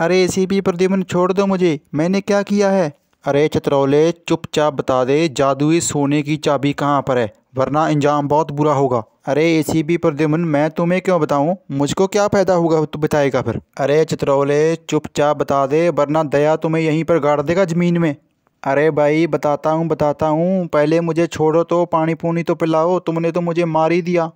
अरे एसीपी प्रद्युमन छोड़ दो मुझे मैंने क्या किया है अरे चतरौले चुपचाप बता दे जादुई सोने की चाबी कहाँ पर है वरना इंजाम बहुत बुरा होगा अरे एसीबी प्रद्युमन मैं तुम्हें क्यों बताऊं मुझको क्या फायदा होगा तू बताएगा फिर अरे चतरौले चुपचाप बता दे वरना दया तुम्हें यहीं पर गाड़ देगा ज़मीन में अरे भाई बताता हूँ बताता हूँ पहले मुझे छोड़ो तो पानी पूनी तो पिलाओ तुमने तो मुझे मार ही दिया